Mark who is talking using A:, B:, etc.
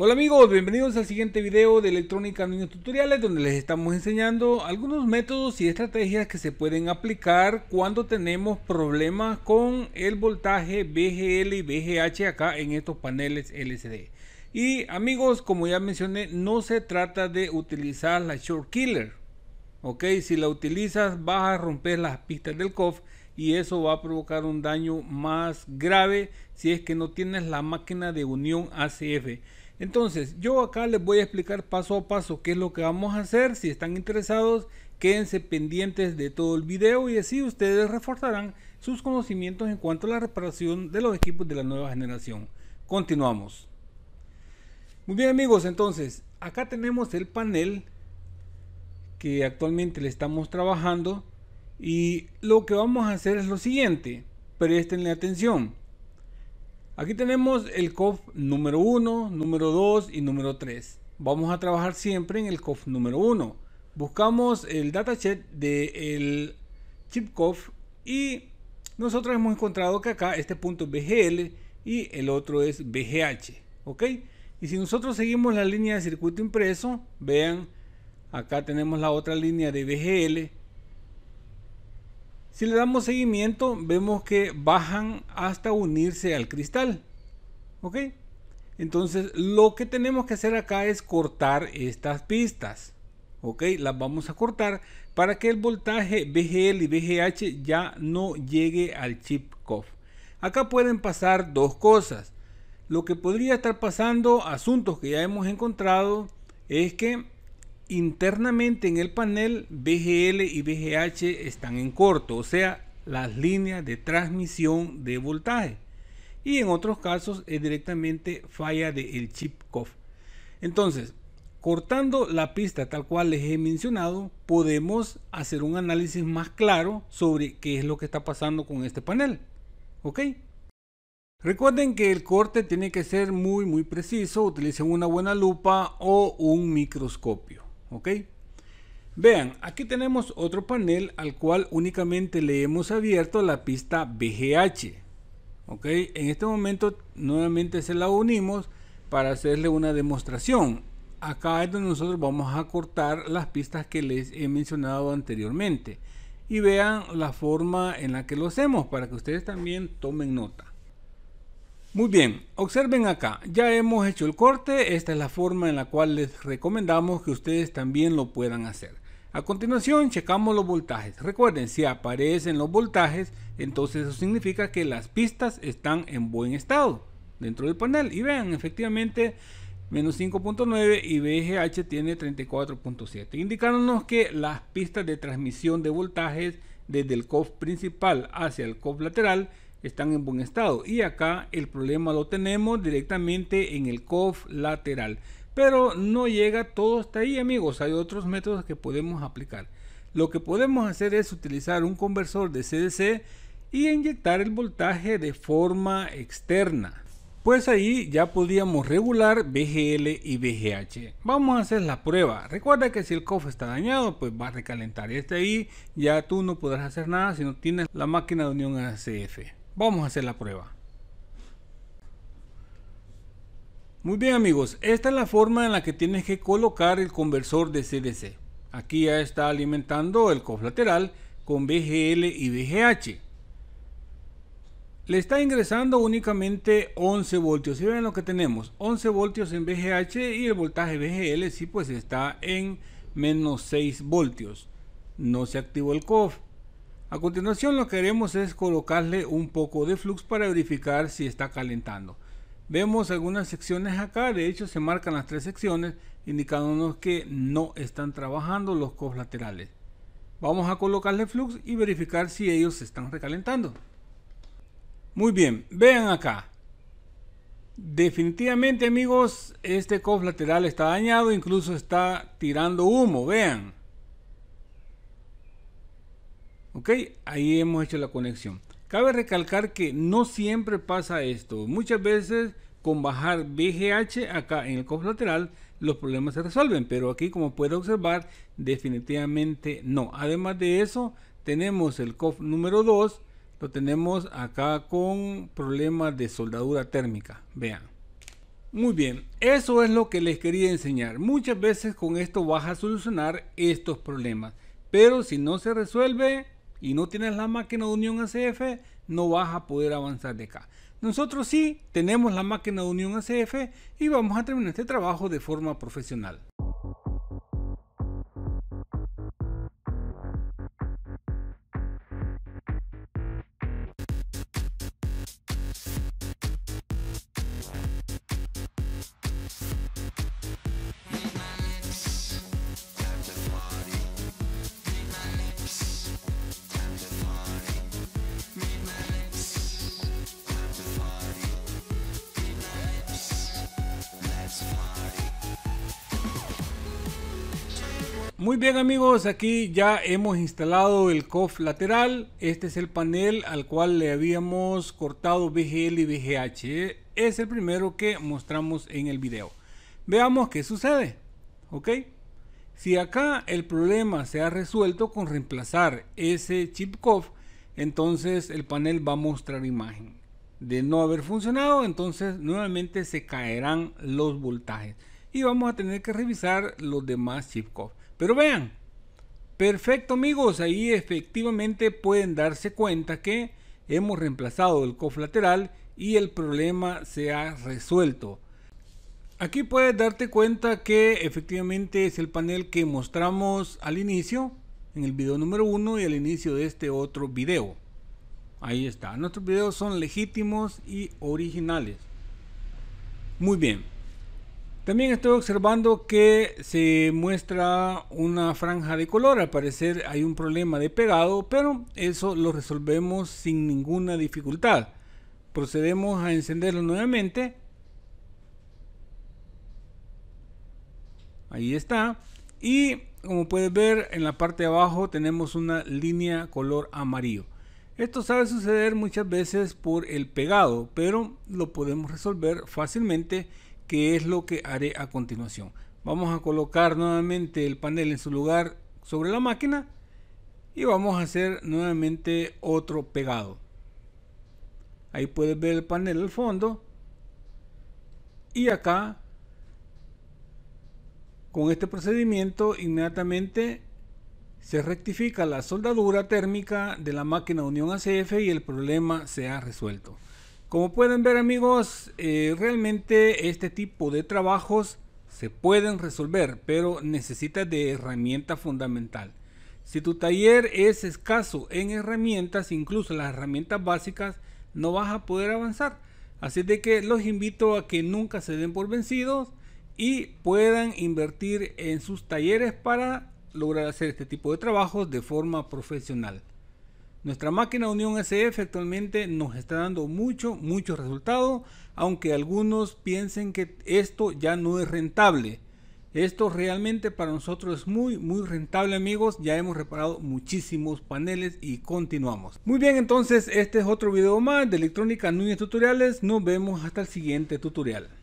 A: Hola amigos, bienvenidos al siguiente video de Electrónica Niños Tutoriales donde les estamos enseñando algunos métodos y estrategias que se pueden aplicar cuando tenemos problemas con el voltaje BGL y BGH acá en estos paneles LCD. Y amigos, como ya mencioné, no se trata de utilizar la short killer. Ok, si la utilizas vas a romper las pistas del COF y eso va a provocar un daño más grave si es que no tienes la máquina de unión ACF. Entonces, yo acá les voy a explicar paso a paso qué es lo que vamos a hacer. Si están interesados, quédense pendientes de todo el video y así ustedes reforzarán sus conocimientos en cuanto a la reparación de los equipos de la nueva generación. Continuamos. Muy bien amigos, entonces, acá tenemos el panel que actualmente le estamos trabajando y lo que vamos a hacer es lo siguiente, prestenle atención. Aquí tenemos el COF número 1, número 2 y número 3. Vamos a trabajar siempre en el COF número 1. Buscamos el dataset del chip COF y nosotros hemos encontrado que acá este punto es BGL y el otro es BGH. ¿Ok? Y si nosotros seguimos la línea de circuito impreso, vean, acá tenemos la otra línea de BGL si le damos seguimiento, vemos que bajan hasta unirse al cristal. ¿Ok? Entonces, lo que tenemos que hacer acá es cortar estas pistas. ¿Ok? Las vamos a cortar para que el voltaje VGL y BGH ya no llegue al chip COF. Acá pueden pasar dos cosas. Lo que podría estar pasando, asuntos que ya hemos encontrado, es que Internamente en el panel BGL y BGH están en corto, o sea, las líneas de transmisión de voltaje. Y en otros casos es directamente falla del chip COF. Entonces, cortando la pista tal cual les he mencionado, podemos hacer un análisis más claro sobre qué es lo que está pasando con este panel. ¿Ok? Recuerden que el corte tiene que ser muy muy preciso, utilicen una buena lupa o un microscopio. ¿Ok? Vean, aquí tenemos otro panel al cual únicamente le hemos abierto la pista BGH. ¿Ok? En este momento nuevamente se la unimos para hacerle una demostración. Acá es donde nosotros vamos a cortar las pistas que les he mencionado anteriormente. Y vean la forma en la que lo hacemos para que ustedes también tomen nota. Muy bien, observen acá, ya hemos hecho el corte, esta es la forma en la cual les recomendamos que ustedes también lo puedan hacer. A continuación checamos los voltajes, recuerden si aparecen los voltajes, entonces eso significa que las pistas están en buen estado dentro del panel y vean efectivamente menos 5.9 y BGH tiene 34.7, indicándonos que las pistas de transmisión de voltajes desde el COF principal hacia el COF lateral están en buen estado. Y acá el problema lo tenemos directamente en el COF lateral. Pero no llega todo hasta ahí amigos, hay otros métodos que podemos aplicar. Lo que podemos hacer es utilizar un conversor de CDC y inyectar el voltaje de forma externa. Pues ahí ya podíamos regular VGL y VGH. Vamos a hacer la prueba. Recuerda que si el cof está dañado, pues va a recalentar. este ahí ya tú no podrás hacer nada si no tienes la máquina de unión ACF. Vamos a hacer la prueba. Muy bien amigos, esta es la forma en la que tienes que colocar el conversor de CDC. Aquí ya está alimentando el cof lateral con VGL y VGH. Le está ingresando únicamente 11 voltios. Y ven lo que tenemos, 11 voltios en VGH y el voltaje VGL sí pues está en menos 6 voltios. No se activó el COF. A continuación lo que haremos es colocarle un poco de flux para verificar si está calentando. Vemos algunas secciones acá, de hecho se marcan las tres secciones indicándonos que no están trabajando los cos laterales. Vamos a colocarle flux y verificar si ellos se están recalentando. Muy bien, vean acá. Definitivamente amigos, este cof lateral está dañado, incluso está tirando humo, vean. Ok, ahí hemos hecho la conexión. Cabe recalcar que no siempre pasa esto. Muchas veces con bajar VGH acá en el cof lateral los problemas se resuelven, pero aquí como puede observar definitivamente no. Además de eso tenemos el COF número 2, lo tenemos acá con problemas de soldadura térmica, vean. Muy bien, eso es lo que les quería enseñar. Muchas veces con esto vas a solucionar estos problemas, pero si no se resuelve, y no tienes la máquina de unión ACF, no vas a poder avanzar de acá. Nosotros sí tenemos la máquina de unión ACF y vamos a terminar este trabajo de forma profesional. Muy bien amigos, aquí ya hemos instalado el COF lateral. Este es el panel al cual le habíamos cortado VGL y VGH. Es el primero que mostramos en el video. Veamos qué sucede. ¿Ok? Si acá el problema se ha resuelto con reemplazar ese chip COF, entonces el panel va a mostrar imagen. De no haber funcionado, entonces nuevamente se caerán los voltajes. Y vamos a tener que revisar los demás chip COF. Pero vean, perfecto amigos, ahí efectivamente pueden darse cuenta que hemos reemplazado el cof lateral y el problema se ha resuelto. Aquí puedes darte cuenta que efectivamente es el panel que mostramos al inicio, en el video número 1 y al inicio de este otro video. Ahí está, nuestros videos son legítimos y originales. Muy bien. También estoy observando que se muestra una franja de color, al parecer hay un problema de pegado, pero eso lo resolvemos sin ninguna dificultad. Procedemos a encenderlo nuevamente. Ahí está. Y como puedes ver en la parte de abajo tenemos una línea color amarillo. Esto sabe suceder muchas veces por el pegado, pero lo podemos resolver fácilmente que es lo que haré a continuación. Vamos a colocar nuevamente el panel en su lugar sobre la máquina y vamos a hacer nuevamente otro pegado. Ahí puedes ver el panel al fondo y acá con este procedimiento inmediatamente se rectifica la soldadura térmica de la máquina unión ACF y el problema se ha resuelto. Como pueden ver amigos, eh, realmente este tipo de trabajos se pueden resolver, pero necesitas de herramienta fundamental. Si tu taller es escaso en herramientas, incluso las herramientas básicas, no vas a poder avanzar. Así de que los invito a que nunca se den por vencidos y puedan invertir en sus talleres para lograr hacer este tipo de trabajos de forma profesional. Nuestra máquina Unión SF actualmente nos está dando mucho, mucho resultado, aunque algunos piensen que esto ya no es rentable. Esto realmente para nosotros es muy, muy rentable amigos. Ya hemos reparado muchísimos paneles y continuamos. Muy bien, entonces este es otro video más de Electrónica Núñez Tutoriales. Nos vemos hasta el siguiente tutorial.